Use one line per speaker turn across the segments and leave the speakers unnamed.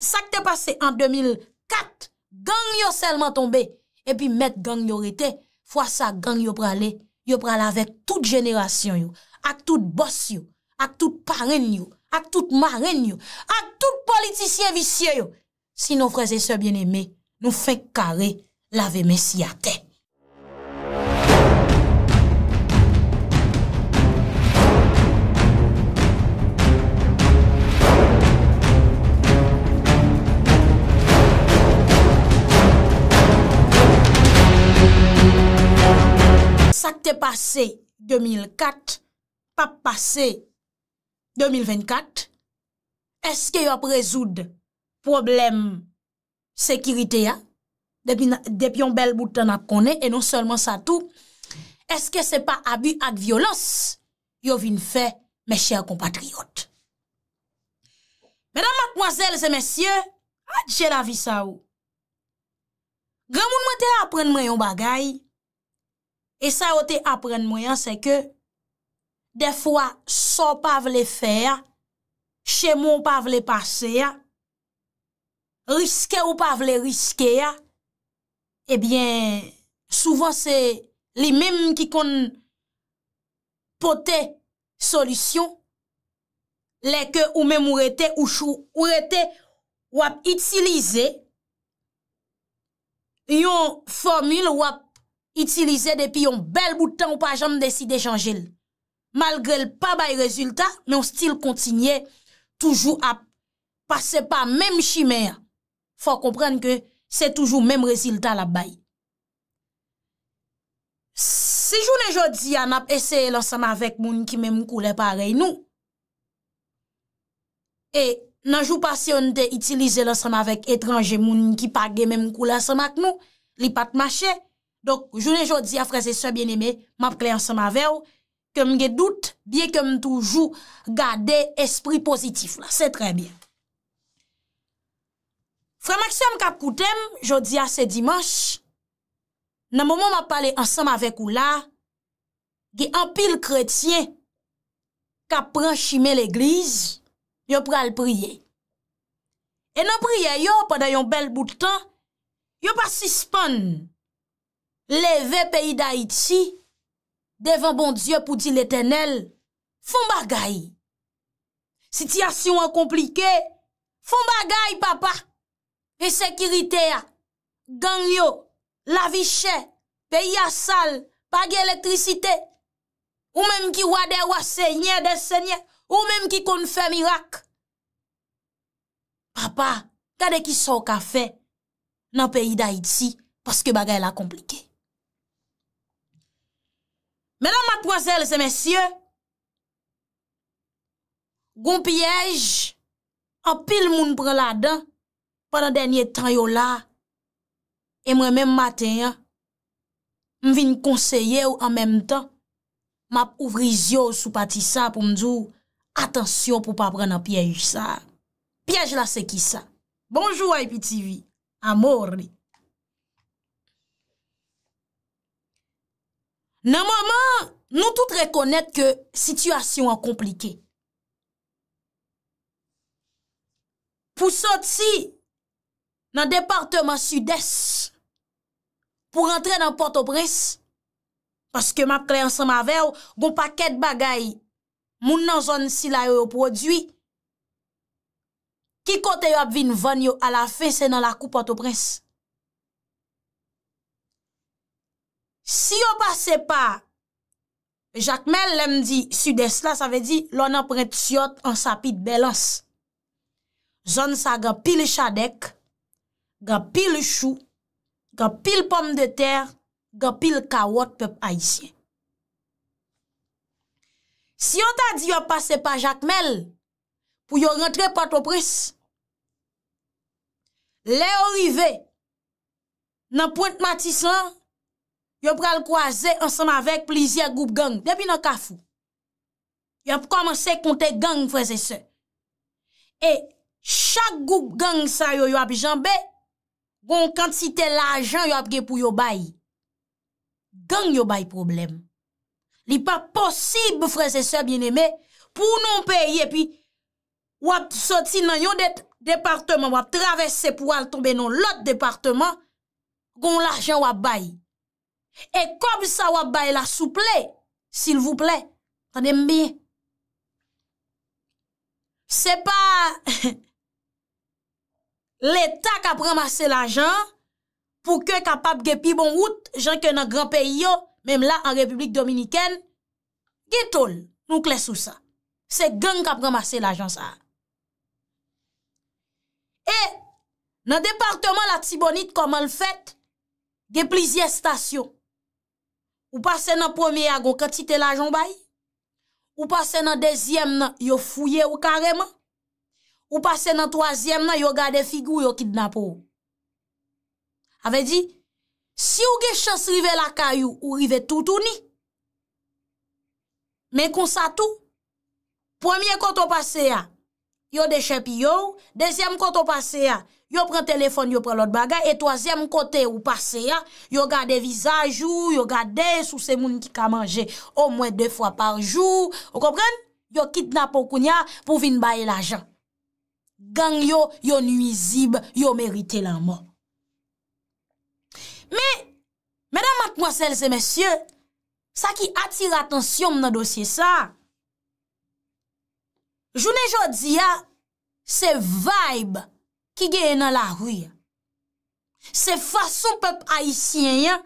Sak te pase an 2004, gang yo selman tombe, epi met gang yo rete, fwa sa gang yo prale, yo prale avek tout jenerasyon yo, ak tout bos yo, ak tout paren yo, ak tout maren yo, ak tout politisyen visye yo. Si nou freze se bieneme, nou fek kare lave men si ate. Pase 2004 Pa pase 2024 Eske yo ap rezoud Problem Sekirite ya Depi yon bel boutan ap konen E non seulement sa tou Eske se pa abu ak violons Yo vin fe mes chèr kompatriot Mèdame, mademoiselles et messieurs Adjè la vie sa ou Grè moun mwen te ap pren mè yon bagay Mèdame E sa yo te apren mwen, se ke de fwa so pa vle fè, che moun pa vle pasè, riske ou pa vle riske, ebyen, eh souvan se li menm ki kon pote solisyon, leke ou menm ou rete, ou chou, ou rete wap itilize, yon formil wap itilize depi yon bel boutan ou pa jom deside janjil. Malgre l pa bay rezultat, men yon stil kontinye toujou ap pase pa menm chimè. Fwa komprenn ke se toujou menm rezultat la bay. Se joun e jodi an ap eseye l osama vek moun ki menm koule parey nou, e nan jou pasyon de itilize l osama vek etranje moun ki page menm koule asama k nou, li pat mache, Donk, jounen jodi a fraze se bien eme Map kle ansan ma vew Kèm ge dout, biè kèm toujou Gade espri pozitif la Se trè bie Frè Maxim kap koutem Jodi a se dimans Nan mouman ma pale ansan Ma vek ou la Ge an pil kretien Kap pran chimè l'egliz Yo pral priye E nan priye yo Padè yon bel bout tan Yo pasi span Leve peyi da iti, devan bon Diyo pou di l'Etenel, foun bagay. Sityasyon an komplike, foun bagay papa. E sekirite a, gangyo, lavi chè, peyi a sal, bagye elektrisite, ou menm ki wade wase nye desenye, ou menm ki kon fè mirak. Papa, kade ki sou ka fè nan peyi da iti, paske bagay la komplike. Menan matwazel se mesye, goun piyej, apil moun pran la dan, pran denye tan yo la, e mwen men maten ya, mvin konseye ou an menm tan, map ouvri zyo sou pati sa pou mdou, atensyon pou pa pran an piyej sa. Piyej la se ki sa. Bonjou IPTV, amor li. Nan maman, nou tout rekonèt ke situasyon an komplike. Pou sot si nan departement sud-es, pou rentre nan Port-au-Prince, paske map kreyansan ma vew, goun paket bagay moun nan zon si la yo yo prodwi, ki kote yo ap vin vanyo a la fe se nan la kou Port-au-Prince. Si yo pase pa, jakmel lem di, sudes la, sa ve di, lon apre tsyot ansapit belos. Zon sa ga pil chadek, ga pil chou, ga pil pom de ter, ga pil kawot pep aisyen. Si yo ta di yo pase pa, jakmel, pou yo rentre patopris, le orive, nan point matis lan, yo pral kwaze ansanm avek plizya goup gang. Depi nan kafou. Yo ap komanse konte gang freze se. E chak goup gang sa yo yo ap janbe, gon kantite la ajan yo ap ge pou yo bayi. Gang yo bayi problem. Li pa posib freze se, bieneme, pou non peye, pi wap soti nan yo departement, wap travesse pou al tombe nan lot departement, gon la ajan wap bayi. E kom sa wap bay la souple, s'il vous plè, tanem bi. Se pa, l'Etat ka pramase la jan, pou ke kapap ge pi bon wout, jan ke nan gran pe yo, mem la an Republik Dominikèn, ge tol nou klesou sa. Se gen ka pramase la jan sa. E, nan departement la Tibonit, koman l'fèt, ge plizye stasyon. Ou pase nan pwemye agon katite la jombay, ou pase nan dezyem nan yo fouye ou kareman, ou pase nan toazyem nan yo gade figou yo kidnapou. Ave di, si ou ge chas rive la kayou, ou rive toutouni. Men konsa tou, pwemye koto pase ya, yo deche pi yo, dezyem koto pase ya, yo pren telefon, yo pren lot bagay, et toazèm kote ou pase ya, yo gade vizaj ou, yo gade sou se moun ki ka manje, ou mwen de fwa par jou, yo kitna pou koun ya, pou vin baye la jan. Gang yo, yo nuizib, yo merite la mò. Me, mèdam mat mwasele se mèsyè, sa ki atire atensyon m nan dosye sa, jounè jò di ya, se vaib, ki geye nan la rouye. Se fason pep haisyen yon,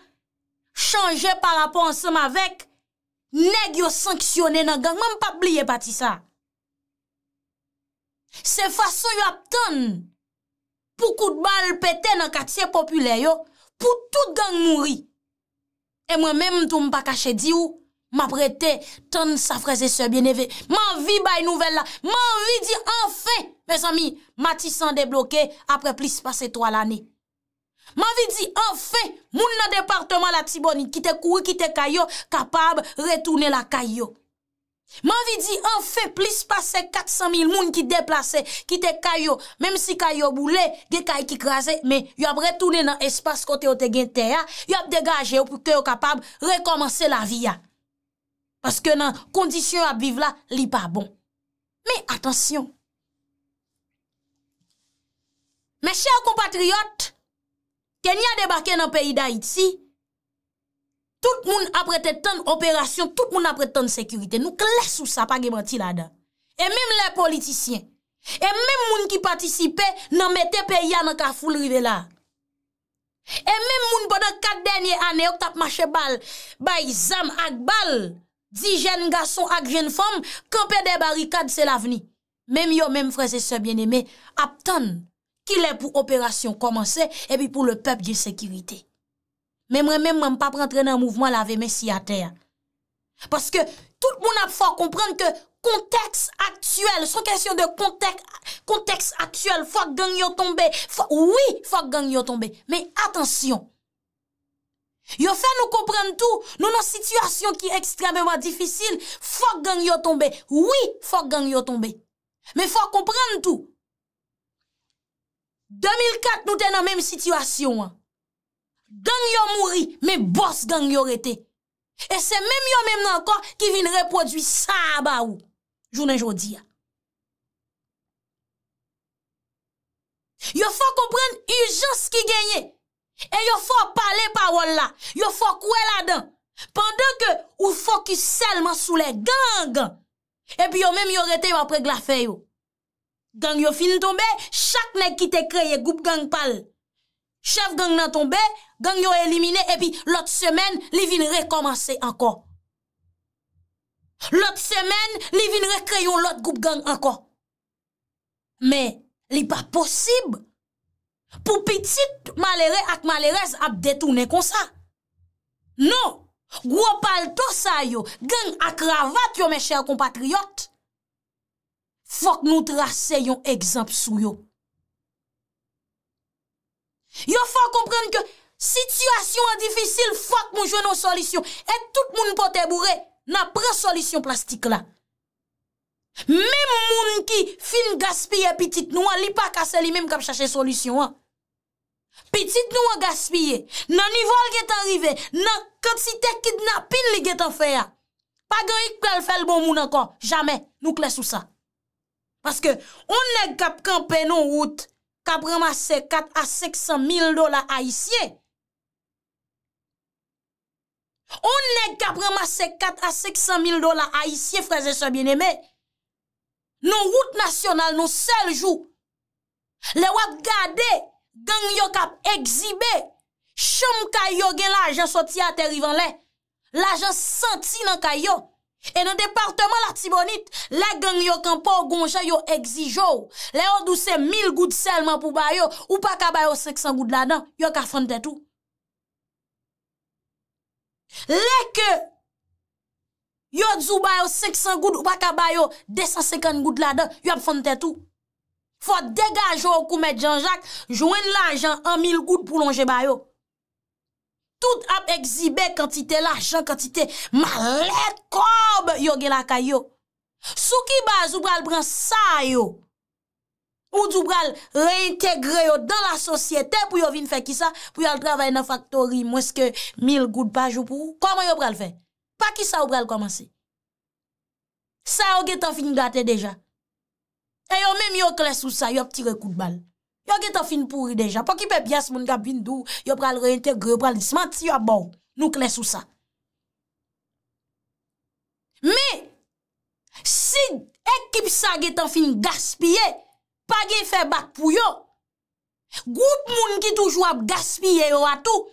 chanje par rapport ansem avek, neg yo sanksyone nan gang, mwen pa bliye pati sa. Se fason yo aptan, pou kout bal pete nan katsye popule yo, pou tout gang mouri. E mwen mwen tou mwen pa kache di ou, Ma prete ton safreze se bieneve. Man vi bay nouvel la. Man vi di an fe. Me zami, mati san debloke apre plis pase 3 lani. Man vi di an fe. Moun nan departement la Tiboni, ki te koui, ki te kayo, kapab retoune la kayo. Man vi di an fe. Plis pase 400 mil moun ki deplase, ki te kayo. Mem si kayo boule, ge kayo ki kraze. Men, yo ap retoune nan espase kote yo te gen te ya. Yo ap degaje yo pou te yo kapab rekomense la vi ya. Paske nan kondisyon ap vive la, li pa bon. Me atensyon. Me chèr compatriot, ke nye a debake nan peyi da itsi, tout moun aprete tan operasyon, tout moun aprete tan sekurite. Nou kles ou sa pa gebranti la dan. E mèm le politisyen, e mèm moun ki patisipe nan me te peyi ya nan ka foulri de la. E mèm moun bonan kat denye ane, ok tap mache bal, bay zam ak bal. Di jen gason ak jen fom, kampè de barikad se la veni. Mèm yo mèm freze se bienemè, aptan, ki lè pou operasyon komanse, epi pou le pep di sekirite. Mèm mèm mèm pa prantrenan mouvman lave mesi a ter. Paske, tout moun ap fòk komprenn ke konteks aktuel, son kèsyon de konteks aktuel, fòk gang yo tombe, fòk, wè, fòk gang yo tombe, mèm atensyon, Yo fè nou komprenn tou, nou nou situasyon ki ekstremèwa difisil, fòk gang yo tombe. Oui, fòk gang yo tombe. Men fòk komprenn tou. 2004 nou ten nan menm situasyon. Gang yo mouri, men bòs gang yo rete. E se menm yo menm nan kon ki vin repodu sa ba ou. Jounen jodi ya. Yo fòk komprenn yu jans ki genye. E yo fò pale pawol la, yo fò kwe la dan, pandan ke ou fò ki selman sou le gang, epi yo menm yo rete yo apre glafe yo. Gang yo fin tonbe, chak neg ki te kreye goup gang pal. Chef gang nan tonbe, gang yo elimine, epi lot semen li vin rekomase anko. Lot semen li vin rekreyo lot goup gang anko. Men, li pa posib. Pou pitit, malere ak malerez ap detounen konsa. Non, gwo pal to sa yo, gen ak ravat yo men chèr kompatriyot. Fok nou trase yon egzamp sou yo. Yo fok komprende ke situasyon an difisil, fok moun jwè nou solisyon. Et tout moun potè bourè, nan pre solisyon plastik la. Mem moun ki fin gaspye pitit nou an, li pa kase li menm kap chache solisyon an. Pitit nou an gaspye, nan nivou al get anrive, nan kantite kidnapil li get anfeya. Pagè yik pel fel bon moun ankon, jame nou kles ou sa. Paske, on ne kap kampe non wout, kap remase 4 a 500 mil dola a isye. On ne kap remase 4 a 500 mil dola a isye, fraze so bien eme. Non wout nasyonal, non sel jou, le wad gade. Gang yo kap egzibe, chom ka yo gen la ajan soti a te rivan le, la ajan santi nan ka yo. E nan departement la tibonit, la gang yo kan pou gonja yo egzi jo, le yon dou se 1000 gout selman pou bayo, ou pa ka bayo 500 gout la dan, yo ka fante tou. Le ke yo dzou bayo 500 gout ou pa ka bayo 250 gout la dan, yo ap fante tou. Fote degajo ou koumet janjak, jwen lanjan an mil gout pou lonje ba yo. Tout ap ekzibe kantite la, jan kantite, malet kob yo ge la ka yo. Sou ki baz ou pral pran sa yo, ou d'ou pral reintegre yo dan la sosyete pou yo vin fe ki sa, pou yo al travay nan faktori mweske mil gout bajou pou yo. Koman yo pral fe? Pa ki sa ou pral komanse? Sa yo ge tan fin gate deja. E yo mèm yo kles ou sa, yo ptire kout bal. Yo getan fin pouri deja. Po ki pe pias moun gap vin dou, yo pral reintegre, yo pral disman ti yo abou. Nou kles ou sa. Me, si ekip sa getan fin gaspye, pa gen fè bak pou yo, goup moun ki toujou ap gaspye yo atou,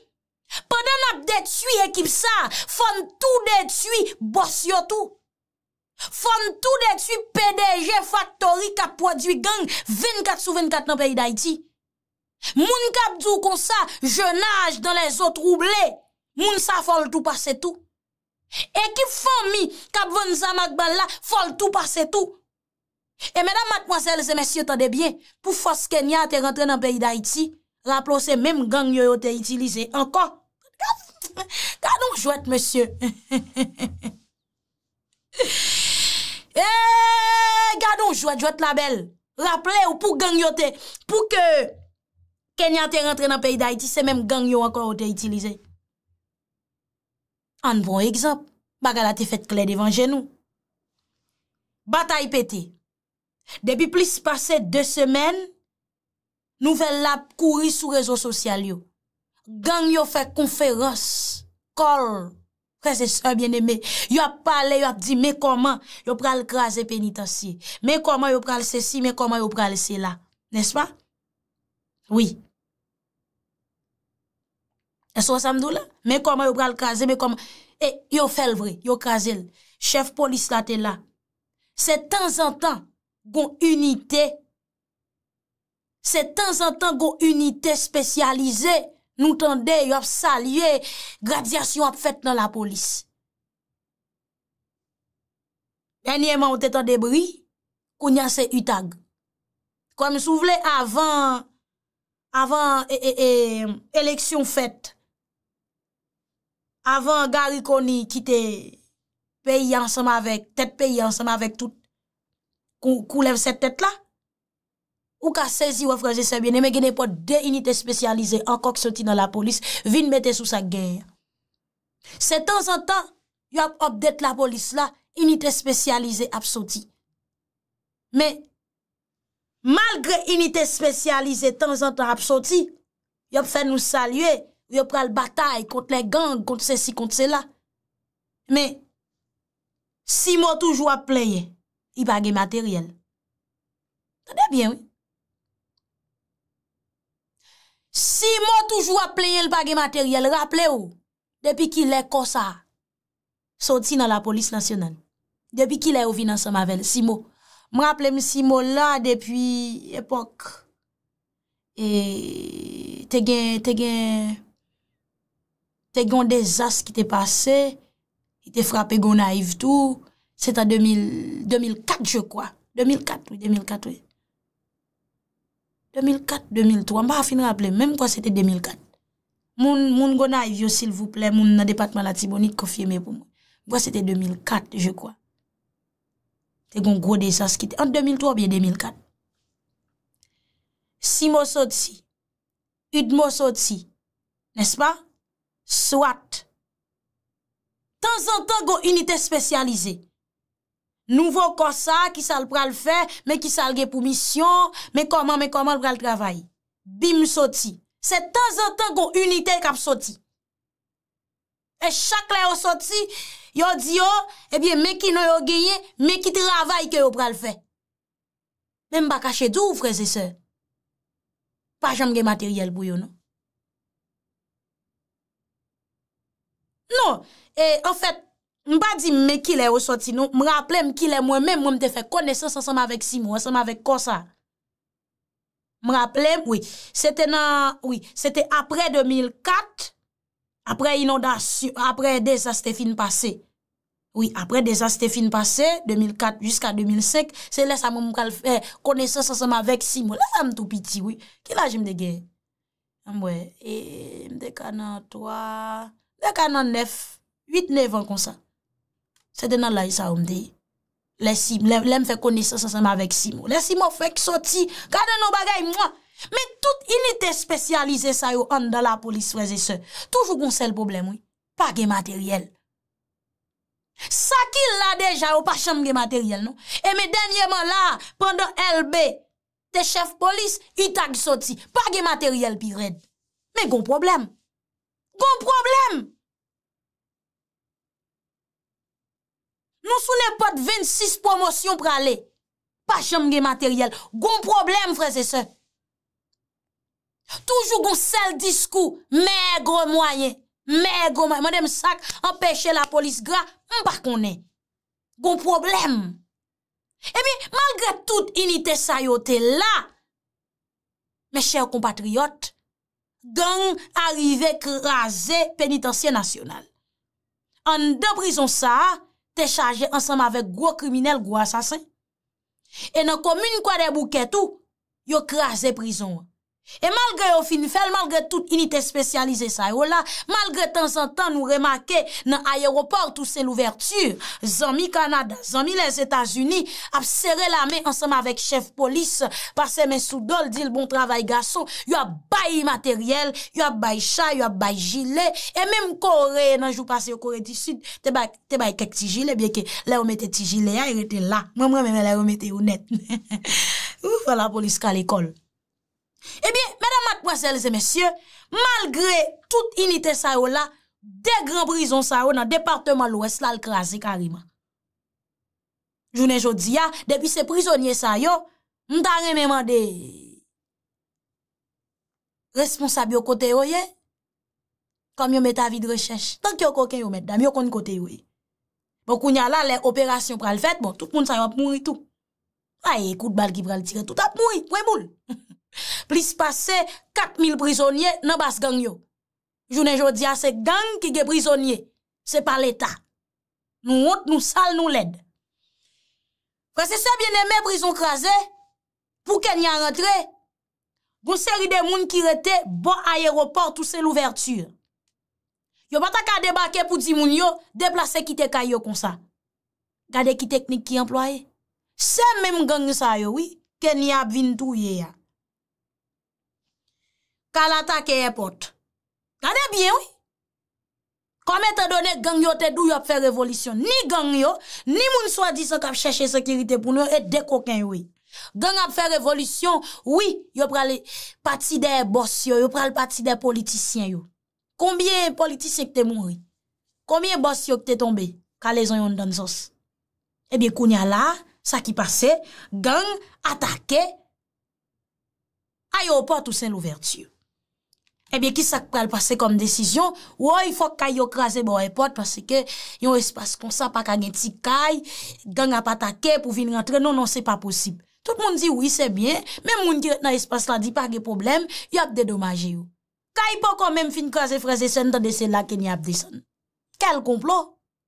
pandan ap detuy ekip sa, fon tou detuy, bos yo tou. Fon tou detu PDG factory kap prodwi gang 24 sou 24 nan peyi da iti. Moun kap djou konsa, je nage dan les o troublé, moun sa fol tou pase tou. Ekip fon mi, kap von zan magban la, fol tou pase tou. E mèdam matmwazel se mèsyo tadebyen, pou fos Kenya te rentre nan peyi da iti, raplose mèm gang yo yo te itilize. Enkò, kwa don jwet mèsyo. Eee, eh, gado, jwa jwa t'label. Raple ou pou gangyo te. Pou ke kenya te rentre nan peyi da iti, se menm gangyo akwa ou te itilize. An bon ekzap, bagala te fet kle devan genou. Bata yi pete. Debi pli se pase de semen, nouvel lap kouri sou rezo sosyal yo. Gangyo fe konferos, kol. Kwa se se a bien eme, yo ap pale, yo ap di, me koman yo pral kaze penitansi. Me koman yo pral se si, me koman yo pral se la. Nes pa? Oui. E so samdou la? Me koman yo pral kaze, me koman. E yo fel vre, yo kaze l. Chef polis la te la. Se tan zan tan, gon unité. Se tan zan tan, gon unité spesyalize. Nou tande yo ap sal, yo e gradyasyon ap fet nan la polis. Denye man ou tete an debri, kou nyase utag. Kou am souvle avan, avan e, e, e, e, eleksyon fet. Avan gari koni kite peyi ansanm avek, tete peyi ansanm avek tout. Kou lev set tete la. Ou ka sezi wafreje se bine, me genepot de unité spesyalize ankok soti nan la polis, vin mette sou sa gèy. Se tan zan tan, yo ap obdete la polis la, unité spesyalize ap soti. Me, malgre unité spesyalize tan zan tan ap soti, yo ap fè nou salye, yo ap pral batay kont le gang, kont se si, kont se la. Me, si mò toujwa pleye, i bagè materyel. Tande bien, wè? Simo toujou ap plenye l bagay materyel, raple ou, depi ki lè konsa, soti nan la polis nasyonan. Depi ki lè ou vi nan sa mavel, Simo. Mraple mi Simo la depi epok, e, te gen, te gen, te gen desas ki te pase, te frape gon naiv tou, se ta 2004 je kwa, 2004 ou 2004 ou. 2004-2003, mba a fin rappele, menm kwa sete 2004. Moun moun gona evyo sil vouple, moun nan departman la tibonit kofi eme pou moun. Mwa sete 2004, je kwa. Te goun gro de sa skite. An 2003, biye 2004. Si mou sot si. Ud mou sot si. Nes pa? Swat. Tan zan tan goun unitè spesyalize. Nouvo kosa ki sal pral fe, me ki sal ge pou misyon, me koman, me koman pral travay. Bim soti. Se tan zan tan kon unitè kap soti. E chak la yo soti, yo di eh yo, ebyen me ki nou yo geye, me ki travay ke yo pral fe. Mem ba kache dou ou freze se? Pa jom ge materyel bou yo nou. Non, non. en fèt, Mba di me ki le ou soti nou, mraplem ki le mwen men mwen mte fe konesen sa sama vek si mwen, sa sama vek konsa. Mraplem, oui, se te nan, oui, se te apre 2004, apre inoda, apre dezaste fin pase. Oui, apre dezaste fin pase, 2004, jiska 2005, se le sa mwen mkal fe konesen sa sama vek si mwen, la sa m tou piti, oui. Ki la jim dege? Mwen, e, mte kana 3, mte kana 9, 8, 9 ans konsa. Se denan la yi sa oum de, le si, lem fe kone se sa seman vek si mo. Le si mo fek soti, gade nou bagay mwa. Me tout inite spesyalize sa yo an da la polis feze se. Toujou kon se l problem woy, pa ge materiel. Sakil la deja yo pa chanm ge materiel nou. E me denye man la, pandan elbe, te chef polis, yi tag soti, pa ge materiel pi red. Me kon problem. Kon problem! Nou sou ne pat 26 promosyon pralè. Pacham gen materyel. Gon problem freze se. Toujou gon sel diskou. Megre mwaye. Megre mwaye. Mwen dem sak empèche la polis gra. Mbak konè. Gon problem. E eh bi, malgre tout inite sayote la. Me chèr compatriot. Gon arrive krasè penitensye nasyonal. An de prison sa a. se chaje ansam avek gwo kriminel, gwo asasen. E nan komine kwa de bouket ou, yo kras de prizon wè. E malgre bon yo fin fel, malgre tout inite spesyalize sa yo la, malgre tan san tan nou remake nan ayeroport ou se l'ouverture, zanmi Kanada, zanmi les Etats-Unis, ap sere la me ansama vek chef polis, pase men sudol, dil bon travay gaso, yo ap bayi materyel, yo ap bayi chay, yo ap bayi jile, e menm kore nan jou pase yo kore di sud, te bayi kek ti jile, bieke le omete ti jile ya, yere te la, mwen mwen mwen le omete ou net, ou fa la polis ka l'ekol. Ebyen, eh madame, mademoiselles et messieurs, malgré tout inité sa yo la, de grand prison sa yo nan departement l'ouest la l'krasi karima. Jounen jodi ya, depi se prisonye sa yo, mta remèman de responsabio kote yo ye, kom yo met avi de rechèche, tank yo koken yo met, dam yo kon kote yo ye. Bò bon, kounya la, le operasyon pral fèt, bon, tout moun sa yo ap mouni tout. Ay, kout bal ki pral tire tout, ap mouni, mwen moul. Plis pase, kat mil brisonye, nan bas gang yo. Jounen jodi ase gang ki ge brisonye. Se pa l'Etat. Nou wot, nou sal, nou led. Prese se bine me brison krasen, pou ken yon rentre, goun seri de moun ki rete, bon ayeroport ou se l'ouverture. Yo bata ka debake pou di moun yo, deplase ki te kayo kon sa. Gade ki teknik ki employe. Se men mwen gang yon sa yo, ken yon abvin tou ye ya. ka l'atake e pot. Gade bien ou? Kome te done, gang yo te dou yo ap fè revolisyon. Ni gang yo, ni moun so a di se kap chèche sekirite pou nou, et dek oken yo. Gang ap fè revolisyon, yo pral pati de boss yo, yo pral pati de politisyen yo. Koumbyen politisyen ki te moun? Koumbyen boss yo ki te tombe? Ka le zon yon dan zos? Ebyen eh kounya la, sa ki pase, gang atake a yo pot ou se l'ouvertu. Ebyen eh ki sa kwa l pase kom desisyon, woy fok kay yo krasen bo epot pase ke yon espase konsa pa kage ti kay, ganga pa take pou vin rentre, non non se pa posib. Tout moun di woy se bien, men moun ki retena espase la di pa ge problem, yop de domaje yo. Kay po kon men fin krasen freze sen dan dese la ken yap de sen. Kel komplo?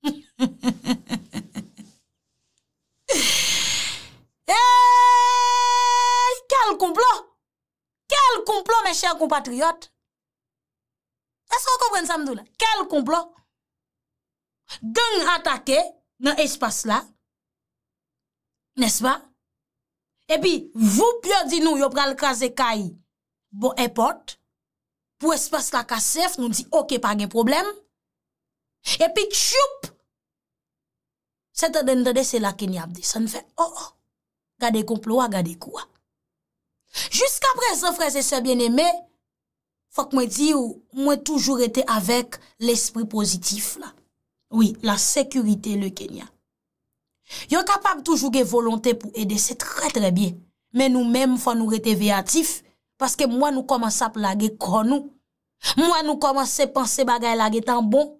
Hey! Eh, Kel komplo? Kel komplo, mes chèr kompatriot? Esko kompren samdou la? Kel komplot? Geng ratake nan espas la. Nespa? Epi, vupyo di nou yo pral kaze kai. Bon epot. Pou espas la kasef, nou di ok pa gen problem. Epi, tchoup! Sete den de de se la kenyap di. San fe, oh oh! Gade komplot, gade kouwa. Jusk apre zan freze se bieneme... Fak mwen di ou mwen toujou rete avek l'espri pozitif la. Oui, la sekurite le Kenya. Yon kapap toujou ge volonte pou ede, se tre tre bie. Men nou men fwa nou rete veyatif, paske mwen nou komanse ap lage konou. Mwen nou komanse panse bagay lage tan bon.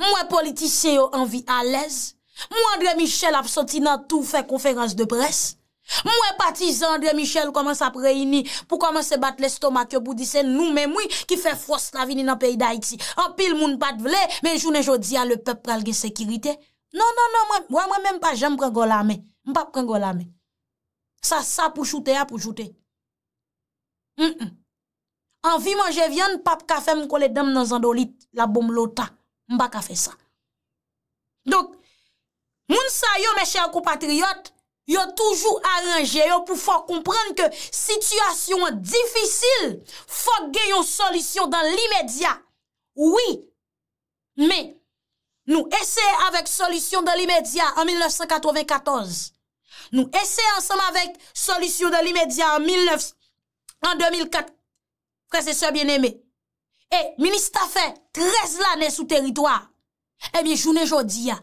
Mwen politisye yo anvi alèz. Mwen Andre Michel apsoti nan tou fè konferans de presse. Mwen pati Zandre Michel koman sa preini pou koman se bat l'estomak yo pou di se nou men moui ki fe fos la vini nan peyi da iti. An pil moun pat vle, men jounen jo di a le pep pral gen sekirite. Non, non, non, mwen mwen men mpa jen mprengo la men. Mpa prengo la men. Sa sa pou choute ya pou choute. M, mm, m. Mm. An vi manje vyan, mpa pa kafe mkole dem nan zandolit la bom lota. Mpa kafe sa. Dok, moun sa yo mèche akou patriyot, Yo toujou aranje, yo pou fò komprende ke situasyon difisil fò gè yon solisyon dan li medya. Oui, me nou esè avèk solisyon dan li medya an 1994. Nou esè ansèm avèk solisyon dan li medya an 2004. Prese sè bien eme. E, ministè a fè 13 lanè sou teritoar. E mi jounè jodi ya.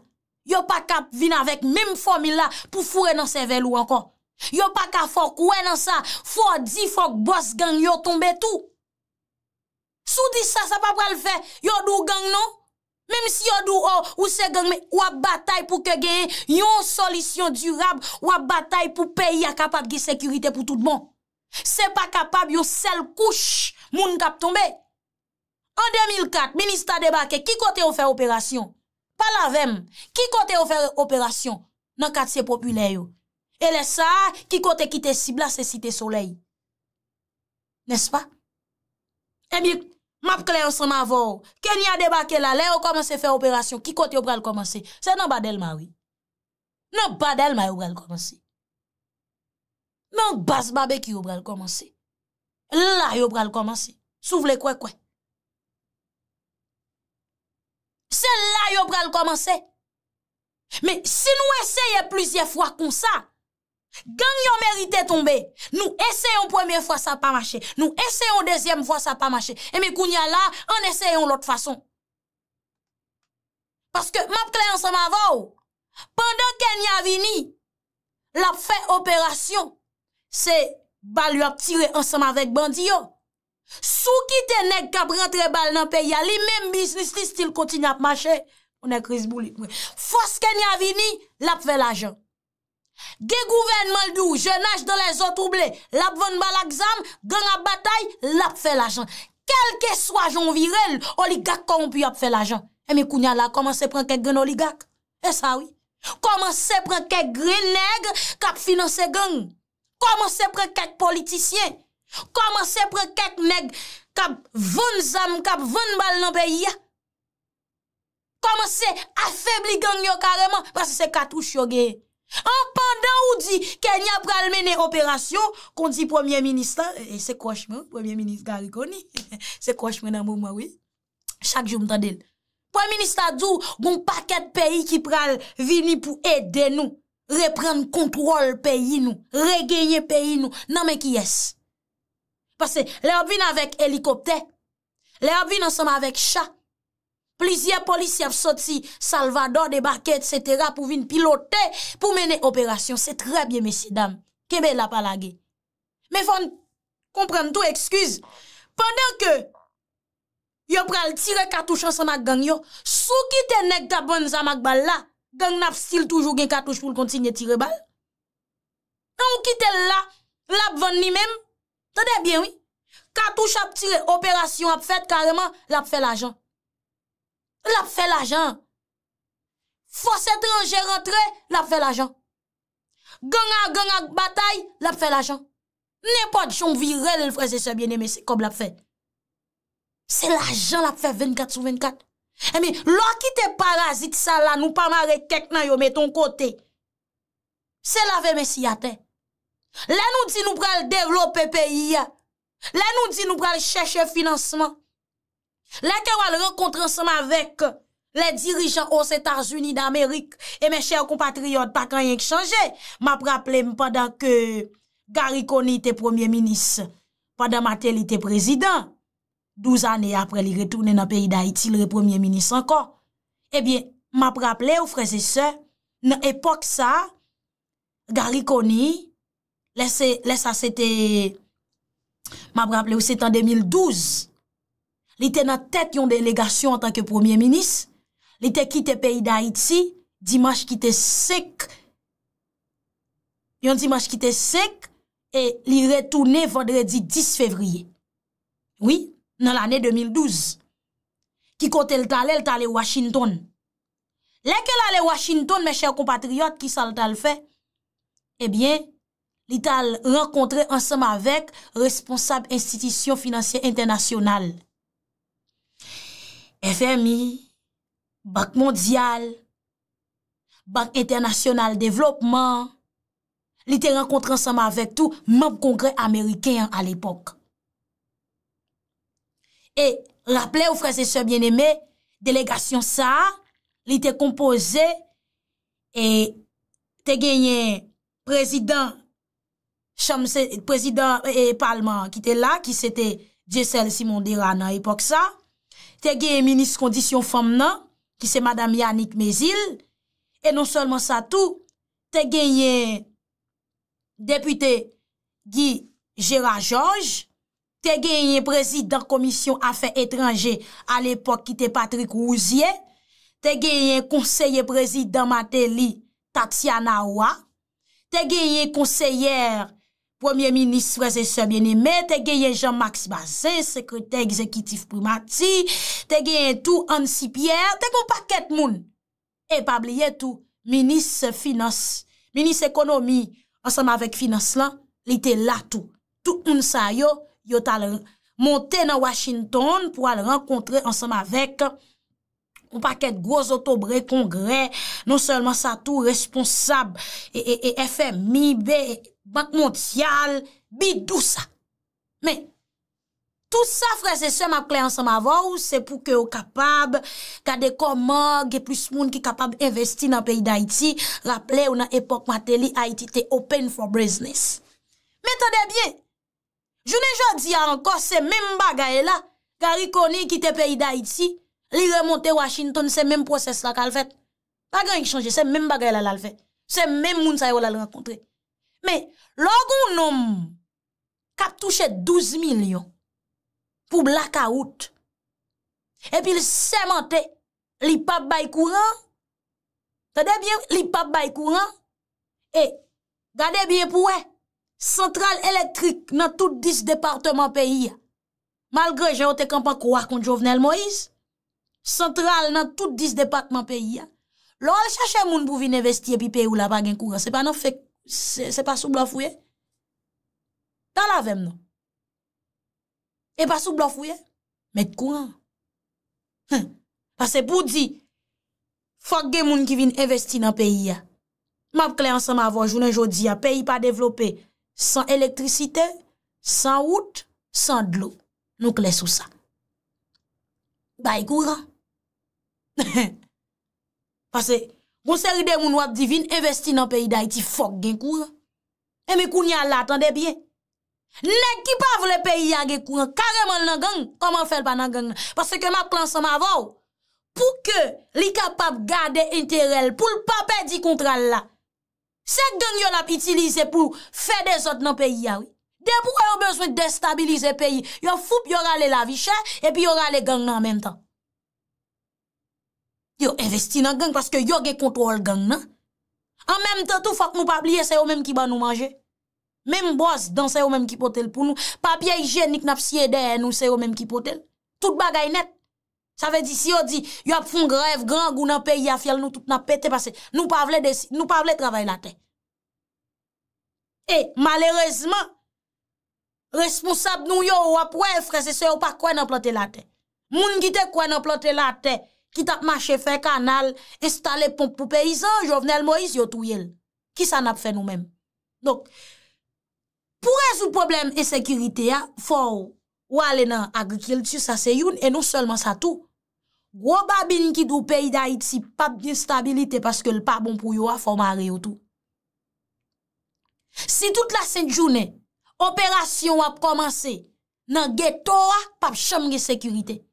yo pa kap vin avèk mèm formil la pou fure nan se velou ankon. Yo pa ka fok ouè nan sa, fò di fok bòs gang, yo tombe tout. Sou di sa, sa pa pral fè, yo dou gang non? Mèm si yo dou ou se gang, wap batay pou ke gen yon solisyon durab, wap batay pou peyi akapap ge sekurite pou toutman. Se pa kapab yo sel kouch moun kap tombe. En 2004, minister debake, ki kote yon fè operasyon? Palavem, ki kote ou fè operasyon nan katsè populè yo? E lè sa, ki kote ki te siblase si te soley? Nè s'pa? Ebi, eh map kle ansan ma vò, ke ni a debake la, lè ou komanse fè operasyon, ki kote yo bral komanse? Se nan badel ma wè. Nan badel ma yo bral komanse. Men bas babè ki yo bral komanse. La yo bral komanse. Sou vle kwen kwen. Se la yo pral komanse. Me si nou eseye plizye fwa kon sa, gang yo merite tombe, nou eseyon pwemye fwa sa pa mache, nou eseyon dezyen fwa sa pa mache, e me kounya la, an eseyon lot fwa son. Paske map klay ansema vaw, pandan ken ya vini, la fwe operasyon, se ba lyo ap tire ansema vek bandiyo. Sou ki te neg kap rentre bal nan peya, li menm bisnis li stil kontin ap mache, ou nek kriz boulik mwen. Fos ken ya vini, lap fe lajan. Ge gouven maldou, je naj dan le zot ouble, lap ven bal aksam, gen ap batay, lap fe lajan. Kelke swajon virel, oligak kon pou yap fe lajan. E mi kounyan la, koman eh, se pren kek gen oligak? E eh, sa ouy. Koman se pren kek gren neg kap finanse gen? Koman se pren kek politisyen? Koman se pre ket neg Kab voun zam, kab voun bal nan peyi Koman se afebli gang yo kareman Bas se se katouche yo ge Anpanda ou di Kenya pral mene operasyon Kon di premier ministan eh, eh, Se kouachman, premier ministan Se kouachman nan moumwa we Chak jom ta del Premier ministan djou Gon paket peyi ki pral Vini pou ede nou Repren kontrol peyi nou Regenye peyi nou Nan men ki yes Pasè, lè ap vin avèk helikopte, lè ap vin ansèm avèk chà. Pliziè polisè ap soti Salvador, debakè, et sètera, pou vin pilotè, pou mène operasyon. Sè trè bie, mesi dam, kebe la palage. Mè fon, komprende tou, eksküz. Pendèr kè, yo pral tire katouche ansèm ak gang yo, sou ki tè nek kabon zamak bal la, gang nap stil toujou gen katouche pou l'kontinye tire bal. Nan ou ki tè la, la bvan ni mèm. Tade bien, wè. Katou chap tire, operasyon ap fèd kareman, l ap fè l ajan. L ap fè l ajan. Fos etranje rentre, l ap fè l ajan. Ganga, ganga batay, l ap fè l ajan. Nèpon chon virè l fwese se biene, mè se kob l ap fèd. Se l ajan l ap fè 24 sou 24. E mi, lò ki te parazit sa la, nou pa mare kek nan yo mè ton kote. Se lave mè si ate. La nou di nou pral devlop pe peyi ya. La nou di nou pral chèche financeman. La kèw al rekontranseman vek le dirijan os Etats-Unis d'Amerik e mè chèw kompatriot takan yèk chanjè. Ma praplem padan ke Gary Connie te premier minis padan Matel te prezident douz anè apre li retounen nan peyi d'Aiti le premier minis ankon. Ebyen, ma praple ou freze se nan epok sa Gary Connie Lè sa sè te... M'ap rappele ou sè tan 2012. Li te nan tèt yon delegasyon an tanke premier-ministre. Li te kite peyi da Haiti. Dimash kite sek. Yon Dimash kite sek. E li retoune vandredi 10 fevriye. Oui, nan l'année 2012. Ki kote l'ta lè, l'ta lè Washington. Lè ke l'a lè Washington, mè chè compatriote, ki sa l'ta l'fè? Ebyen... Eh li tal renkontre ansema vek responsab institisyon financier internasyonal. FMI, Bank Mondial, Bank Internasyonal Development, li te renkontre ansema vek tou map kongre Amerikeyan al epok. E, rappele ou fraze se bieneme, delegasyon sa, li te kompoze e te genye prezident chanm se prezidant e, e palman ki te la, ki se te Djecel Simon Dira nan epok sa, te genye minis kondisyon fom nan, ki se Madame Yannick Mezil, e non solman sa tou, te genye depute Guy Gérard Georges, te genye prezidant komisyon afen etranje al epok ki te Patrick Rousier, te genye konseye prezidant Mateli Tatiana Ouwa, te genye konseyere, Premier Ministre, Présesseur Bien-Aimé, te geye Jean-Max Basé, Sekretèr-Exekutif Proumati, te geye tout Ancy Pierre, te kon paket moun. E pabliye tout, Ministre Finance, Ministre Économie, ansanm avèk finance lan, li te la tout. Tout moun sa yo, yo tal montè nan Washington pou al renkontre ansanm avèk kon paket gros otobre kongre, non selman sa tout responsab e FM, MIB, EFM, bank montial, bidousa. Men, tout sa fre se se map kliensan ma vaw, se pou ke ou kapab, ka de komag, e plus moun ki kapab investi nan peyi d'Haiti, raple ou nan epok mateli, Haiti te open for business. Men, tade bien, jounen jodi anko se men bagay la, gari koni kite peyi d'Haiti, li remonte Washington, se men proses la kal fet, bagay ki chanje, se men bagay la lal fet, se men moun sa yo lal rakontre. Me, logon nom kap touche 12 milyon pou blaka out. Epi semente li pap bay kouran. Tadebyen li pap bay kouran. E, gadebyen pou we, sentral elektrik nan tout dis departman peyi ya. Malgre je ote kampan kou akoun Jovenel Moïse. Sentral nan tout dis departman peyi ya. Lo al chache moun pou vi nevestye pi peyi ou la bagen kouran. Se pa nan fek. Se pa sou blof ouye? Dan la vem nou. E pa sou blof ouye? Met kou an. Pase pou di, fok gen moun ki vin investi nan peyi ya. Map kle ansan ma avon, jounen jodi ya, peyi pa devlope, san elektrisite, san wout, san dlou. Nou kle sou sa. Bay kou an. Pase, Moun seri de moun wad divin, investi nan peyi da iti fok gen kou. E mi kou nyan la, tande bien. Lèk ki pa vle peyi ya gen kou, kareman nan gen, koman fèl pa nan gen nan? Pase ke ma klansan ma vòw, pou ke li kapap gade enterel, pou l'papè di kontral la. Sèk gen yon ap itilize pou fè de zot nan peyi ya. Dè pou yon bezwen destabilize peyi, yon foup yon rale la vichè, epi yon rale gen nan men tan. Yo investi nan gang paske yo ge kontrol gang nan. An menm tato fwa k nou pa bliye se yo menm ki ba nou manje. Menm boz dan se yo menm ki potel pou nou. Papye hijenik nap siye den nou se yo menm ki potel. Tout bagay net. Sa ve di si yo di yo ap fon grev, gran gou nan peyi afyal nou tout nan pete pase nou pa vle travay la ten. E malerezman, responsab nou yo wap wè fre se yo pa kwen aplote la ten. Moun gite kwen aplote la ten. ki tap ma chefe kanal, estale pomp pou peyizan, jovnel Moïse, yo tou yel. Ki sa nap fe nou menm. Donk, pou rezou problem e sekurite ya, fò ou, wale nan agrikiltus a se youn, e nou solman sa tou, wò babin ki doun peyida it si pap din stabilite, paske l pa bon pou yo a fò ma re yo tou. Si tout la senjoune, operasyon wap komanse, nan geto wap pap chom ge sekurite,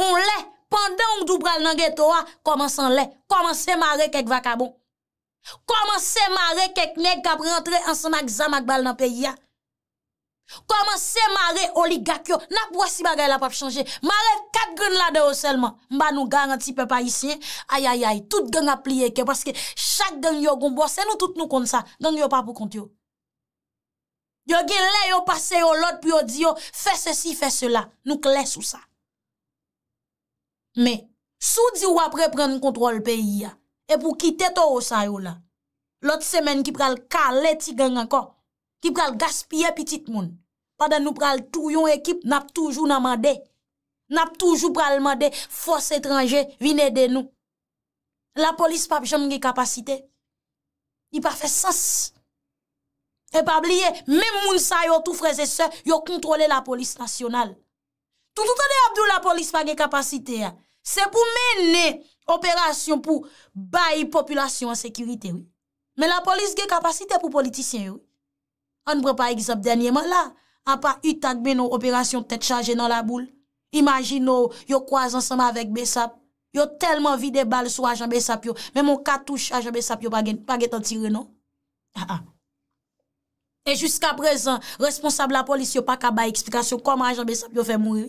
on le fò, pandan yon dupral nan getowa, koman san le, koman se mare kek vakabon, koman se mare kek nek kap rentre ansanak zamak bal nan pe ya, koman se mare oligak yo, nap wasi bagay la pap chanje, mare kat goun la deyo selman, mba nou garanti pe pa isye, ayayay, tout gen ap pliye ke, paske chak gen yo goun bwase, nou tout nou kont sa, gen yo pa pou kont yo, yo gen le yo pase yo lot, pi yo di yo, fe se si, fe se la, nou kle sou sa, Me, sou di wapre pren kontrol peyi ya, e pou kite to ou sa yo la, lot semen ki pral kalet ti gengan kon, ki pral gaspye pitit moun, padan nou pral tou yon ekip, nap toujou nan mande, nap toujou pral mande, fos etranje, vin eden nou. La polis pap jom nge kapasite, i pa fe sas, e pa bliye, men moun sa yo tou freze se, yo kontrole la polis nasyonal. Soutoutan de Abdou la polis pa gen kapasite ya. Se pou mene operasyon pou bayi populasyon an sekirite yo. Men la polis gen kapasite pou politisyen yo. An bre pa ekzab denye man la. An pa yu tagbe nou operasyon tet chanje nan la boule. Imagine nou yo kwa zansama avek Besap. Yo telman vide bal sou ajan Besap yo. Men moun katouche ajan Besap yo bagen. Paget an tire non? Ha ah, ha. E jusqu'a prezen responsable la polis yo pa ka bayi eksplikasyon koman ajan Besap yo fe moun yo.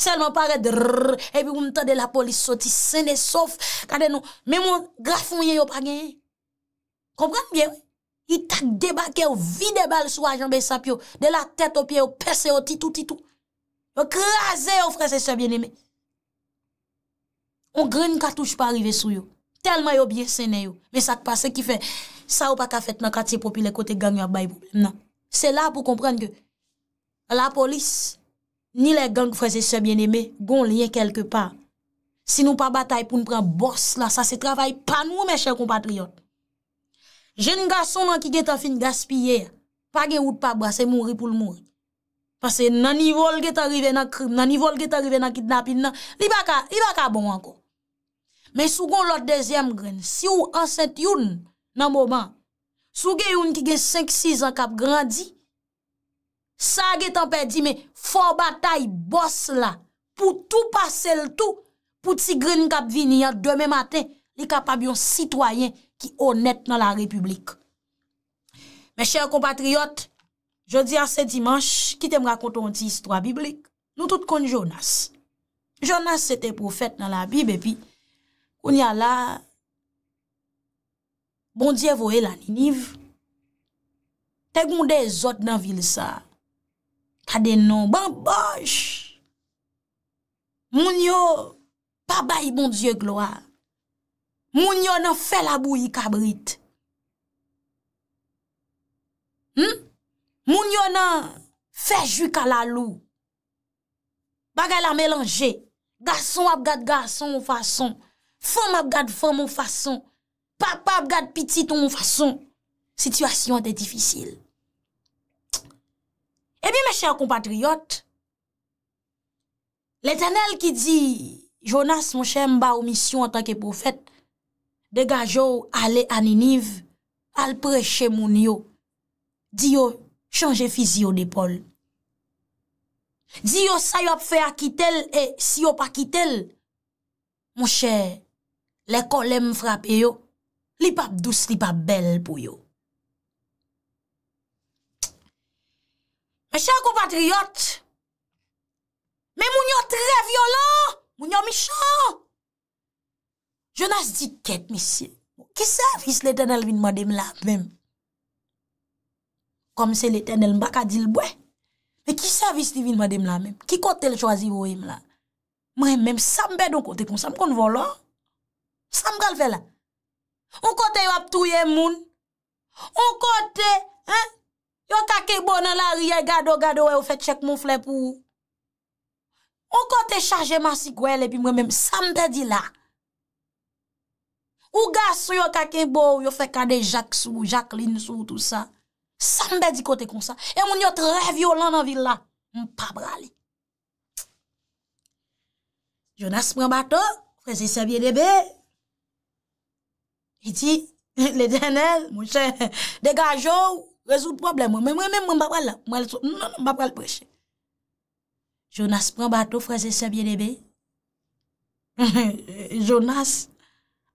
Selman pare de rrrr, epi ou mta de la polis soti sene, sof, kade nou, mè moun grafounye yo pa genye. Kompran bie, wè? I tak debakè ou vide bal sou a janbe sapyo, de la tèt ou piè ou perse ou titou titou. Ou krasè ou frese se biene, mè. Ou gren katouche pa arrive sou yo. Telman yo bie sene yo. Mè sak pa, se ki fè, sa ou pa ka fèt nan katye popi le kote ganyo a baybou. Nan. Se la pou kompran ge, la polis, Ni le gang fwese sebyen eme, gon liye kelke pa. Sinou pa batay pou nou pren bors la, sa se travay pa nou men chèr kompatriot. Jen gason nan ki get an fin gaspye, pa gen wout pa ba, se mounri pou l mounri. Pase nan nivol get arrive nan krim, nan nivol get arrive nan kidnapin nan, li baka, li baka bon anko. Men sou gon lot dezyem gren, si ou anset youn nan mouman, sou gen youn ki gen 5-6 an kap grandi, Sa ge tanpe di me, fò batay bòs la, pou tou pase l'tou, pou ti gren kap vini ya, demè maten, li kap ap yon sitwayen ki honet nan la republik. Me chèr kompatriot, jodi an se dimanche, ki te mrakonto yon ti istwa biblik, nou tout kon Jonas. Jonas se te profet nan la bib, epi, koun ya la, bondye vohe la niniv, te gonde zot nan vil sa, Kade nan banbosh. Moun yo, pa bayi bon die gloa. Moun yo nan fe la bou yi kabrit. Hmm? Moun yo nan fe ju kalalou. Bagay la melange. Gason ap gad gason moun fason. Fon ap gad fon moun fason. Pa pa ap gad pitit moun fason. Sityasyon de difisil. E bi mè chè a kompatriot, lè tanèl ki di Jonas mò chè mba ou misyon an tanke poufèt, degajò ou ale aniniv, al preche moun yo, di yo chanje fiziyo depol. Di yo sa yo ap fè akitel e si yo pa akitel, mò chè, lè kolè mfrap yo, li pap dous, li pap bel pou yo. Mè chan kompatriyot. Mè moun yo trè violent. Moun yo mishan. Jonas di ket, misi. Ki sa vis l'eternel vin mwen dem la mèm? Kom se l'eternel mbakadil bwe. Mè ki sa vis li vin mwen dem la mèm? Ki kote l chwazi woy e mwen la? Mwen mèm sambe don kote kon. Sambe kon volan. Sambe al velan. O kote wap touye moun. O kote, hèn. Yo kake bon nan la rye gado gado yo e fe tchek moun fle pou. Ou kote chaje masi kwele pi mwen menm, sa mbe di la. Ou gaso yo kake bon, yo fe kade jak sou, jak lin sou, tout sa. Sa mbe di kote kon sa. E moun yot rev yo lan an vi la. Mpabrali. Jonas Mbato, freze sebyedebe, iti, le denel, mwen chen, degajou, Resout problemo. Men mwen mwen mba pal la. Mwen mwen mba pal preche. Jonas pran bato fraze se bidebe. Jonas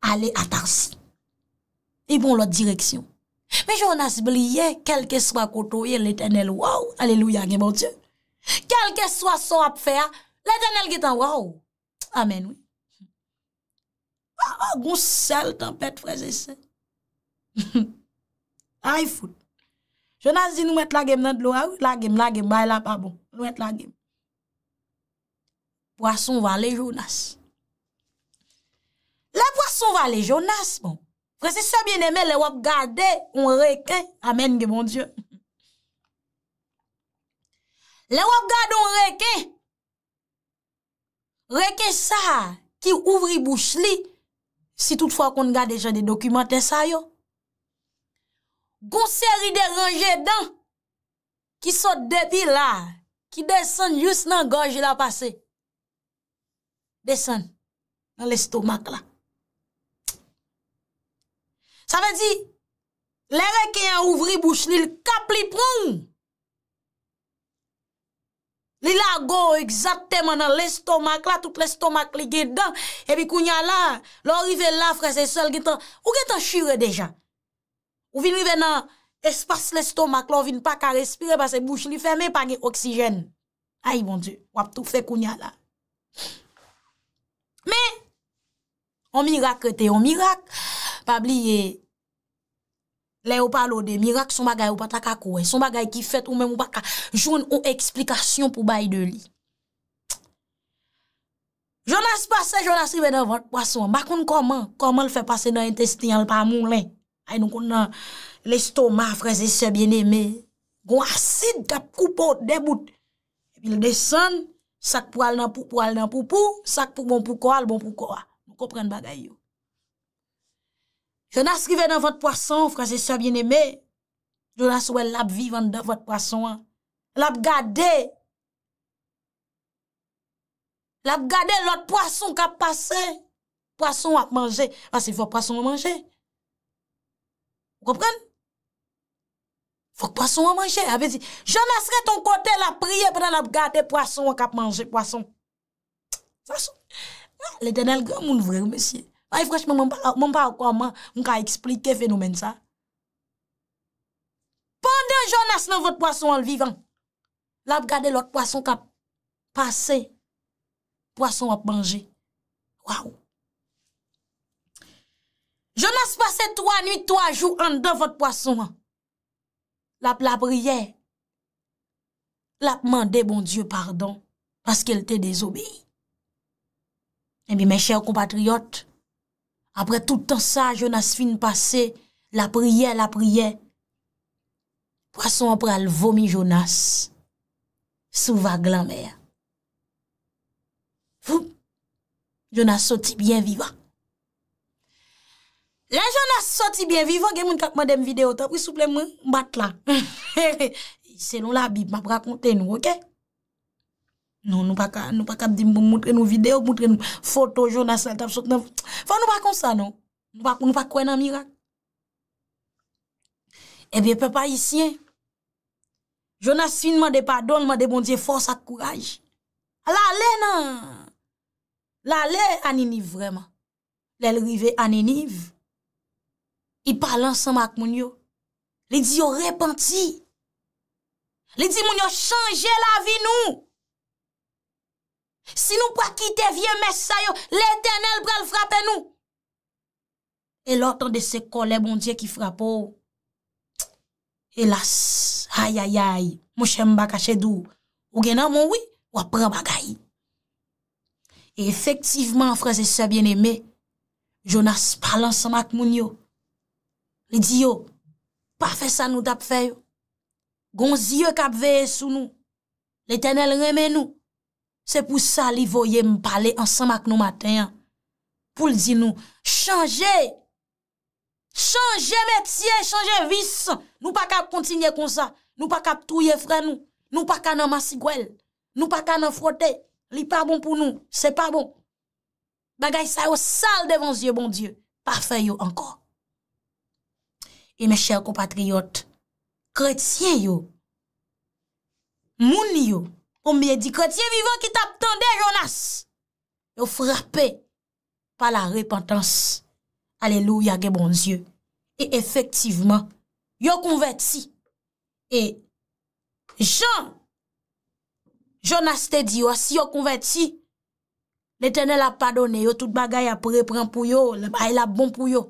ale atarsin. I bon lot direksyon. Men Jonas blye. Kelke swa koto ye litenel. Waou. Aleluya gen bon diyo. Kelke swa swa pfea. Litenel gitan. Waou. Amen. Amen. Waou. Gon sel tampet fraze se. Ay foun. Jonas zi nou met lagem nan dlo a ah ou? Lagem, lagem, bay la pa bon. Nou met lagem. Poason vali Jonas. Le poason vali Jonas, bon. Prese se bien eme, le wap gade, on reke, amen ge bon Diyo. Le wap gade, on reke. Reke sa, ki ouvri bouch li, si tout fwa kon gade jen de dokumante sa yo. Gon seri deranje dan, ki sot depi la, ki desen yus nan goj la pase. Desen, nan lestomak la. Sa ve di, le reke yon ouvri bouch li, kap li prong. Li la go, ekzateman nan lestomak la, tout lestomak li gen dan, epi kou nyan la, lorive la frese sol, ou gen tan shire deja. Ou vin li ven nan espas le stomak, lor vin pa ka respire, pase bouche li ferme, pa gen oksijen. Ay, bon dieu, wap tou fe kounya la. Me, an mirak te, an mirak, pa bli ye, le ou pa lode, mirak son bagay ou pata kakouwe, son bagay ki fet ou men ou baka, joun ou eksplikasyon pou bayi de li. Jonas pase, Jonas li ven nan vwot pwasyon, bakoun koman, koman l fe pase nan intestinyan, l pa moun lè. Ay nou kon nan lestoma, fraze sebyen eme. Gon asid kap koupot debout. Epi l desen, sak pou al nan pou, pou al nan pou pou, sak pou bon pou kou al, bon pou kou a. Mou kompren bagay yo. Se nan skive nan vat poason, fraze sebyen eme, jounan ah, souwe lap vivan dan vat poason an. Lap gade. Lap gade lot poason kap pase. Poason ap manje. Asi vat poason ap manje. Gopren? Fok po son wap manje. A bezi, Jonas re ton kote la priye pwè nan ap gade po son wap manje po son. Sasyon. Le denel gwa moun vre ou mesye. Ay fweshman, mwen pa wakwa man mwen ka eksplike fenomen sa. Pwè nan Jonas nan vwot po son wap vivan. La ap gade lwot po son wap pase. Po son wap manje. Wawou. Jonas pase 3 nuit, 3 jou, 1, 2, votre poisson. Lap la priye. Lap mande, bon Dieu, pardon, paske el te désobeye. En eh bi men chè ou kompatriote, apre tout an sa, Jonas fine pase, la priye, la priye, poisson apre al vomi Jonas, sou va glan mè. Fou, Jonas soti bien vivak. La Jonas soti bien, vivan gen moun kap madem video tap, wisouple mwen, mbate la. Se nou la bib, map rakonte nou, ok? Non, nou, nou pa kap di moun moutre nou video, moutre nou foto Jonas soti, tap sot nan, fwa nou pa kon sa non? nou, nou pa kwen nan mirak. Ebi, eh pe pa isyen, Jonas finman de padon, man de bondye fòs ak kouraj. La le nan, la le aneniv vreman. Lèl rive aneniv, I palan sa mak moun yo. Li di yo repenti. Li di moun yo chanje la vi nou. Sinou pou akite vie mesay yo, le tenel brel frape nou. E lortan de se kole bon diye ki frapo. Oh. Elas, ayayay, mou chen baka chedou. Ou genan moun wii, wapra baka yi. Efektivman, franse se bieneme, Jonas palan sa mak moun yo. Li diyo, pafe sa nou dap feyo. Gonzi yo kap veye sou nou. Li tenel reme nou. Se pou sa li voye mpale ansan mak nou maten. Poul di nou, chanje. Chanje metye, chanje vis. Nou pa kap kontinye kon sa. Nou pa kap touye fre nou. Nou pa ka nan masigwel. Nou pa ka nan frote. Li pa bon pou nou, se pa bon. Bagay sa yo sal devan zye bon diyo. Parfe yo anko. ki e, mè chèl kompatriyot, kretien yo, moun yo, o mè di kretien vivant ki tap tande Jonas, yo frapè pa la repentans, alelou ya ge bonzyo, e efektivman, yo konverti, e jan, Jonas te di yo, oh, si yo konverti, ne tène la padone, yo tout bagay aprepran pou yo, a ila bon pou yo,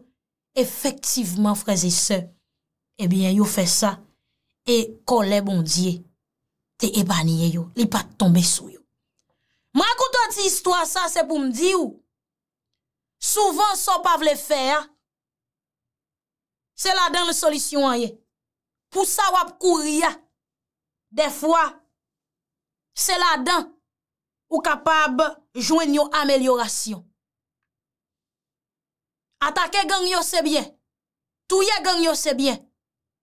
efektiveman freze se, ebyen eh yo fe sa, e kole bon diye, te e baniye yo, li pa tombe sou yo. Mwa akoutou an ti istwa sa, se pou mdi yo, souvan so pa vle fe a, se la dan le solisyon an ye, pou sa wap kou ria, defwa, se la dan, ou kapab jwen yo amelyorasyon. Atake gang yo sebyen. Touye gang yo sebyen.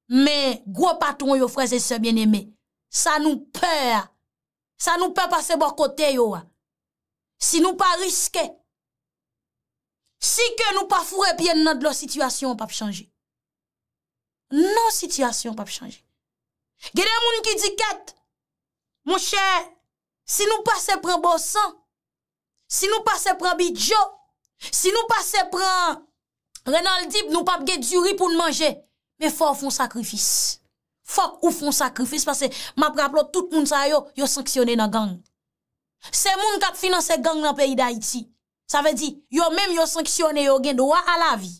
Men, gwo patron yo freze sebyen eme. Sa nou per. Sa nou per pase bo kote yo. Si nou pa riske. Si ke nou pa fure piye nan de lo situasyon pa p'change. Nan situasyon pa p'change. Gede moun ki di ket. Mou chè. Si nou pa sepre bon san. Si nou pa sepre bi djo. Si nou pa sepre bon san. Si nou pa se pran renal dib, nou pap ge djuri pou nan manje. Me fòk ou fon sakrifis. Fòk ou fon sakrifis. Pase ma praplo tout moun sa yo, yo sanksyone nan gang. Se moun kat finanse gang nan peyi da iti. Sa ve di, yo mèm yo sanksyone, yo gen do a la vi.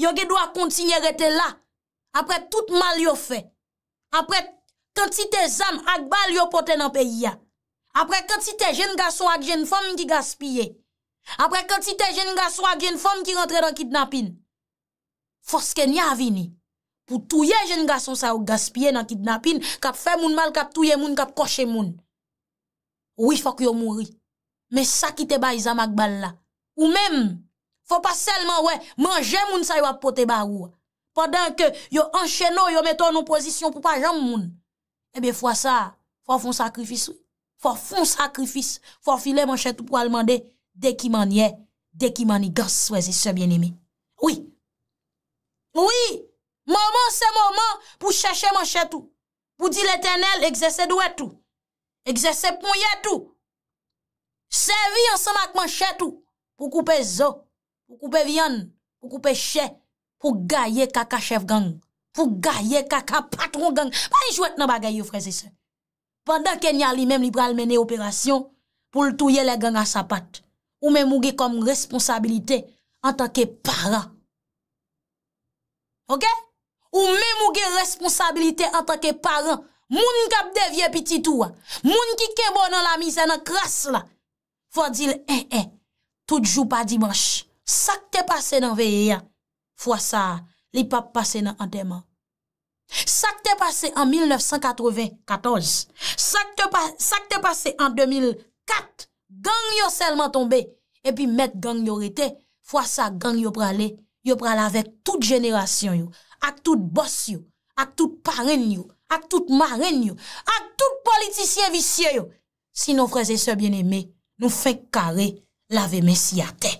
Yo gen do a kontinye rete la. Apre tout mal yo fe. Apre kantite zam ak bal yo pote nan peyi ya. Apre kantite jen gaso ak jen fòm di gaspyeye. Apre kwen ti te jen nga son ak jen fom ki rentre dan kidnapin, foske nye avini pou touye jen nga son sa ou gaspye nan kidnapin, kap fe moun mal, kap touye moun, kap koshe moun. Ou yi fok yo mouri, men sa ki te ba izan magballa. Ou men, fok pa selman wè, manje moun sa yo apote ba ouwa. Pendan ke yo ancheno, yo meton oposisyon pou pa jam moun. Ebe fwa sa, fok fon sakrifis wè. Fok fon sakrifis. Fok filè manche tout pou alman dey. Dèk iman ye, dèk iman i gans wèzi se bien imi. Ouye. Ouye. Maman se maman pou chè chè man chè tou. Pou di l'Eternel, egzè se douè tou. Egzè se pou yè tou. Se vi an sa mak man chè tou. Pou koupe zo, pou koupe vian, pou koupe chè. Pou ga ye kaka chef gang. Pou ga ye kaka patron gang. Pou yi jwèt nan bagay yo fwèzi se. Pendan kenya li mèm li pral mène operasyon pou l'touye le gang a sa patte. Ou men mouge kom responsabilite an tanke paran. Ok? Ou men mouge responsabilite an tanke paran. Moun kap devye piti tou an. Moun ki kebo nan la mise nan kras la. Fwa di l'en en. Eh, eh, Tout jou pa dimanche. Sak te pase nan veye ya. Fwa sa li pap pase nan anteman. Sak te pase an 1984. Sak te pase an 2004. Ganyo selman tombe. E pi met gang yo rete, fwa sa gang yo prale, yo prale avek tout jenerasyon yo, ak tout bos yo, ak tout paren yo, ak tout maren yo, ak tout politisyen visye yo. Si nou freze se bien eme, nou fe kare lave men si ate.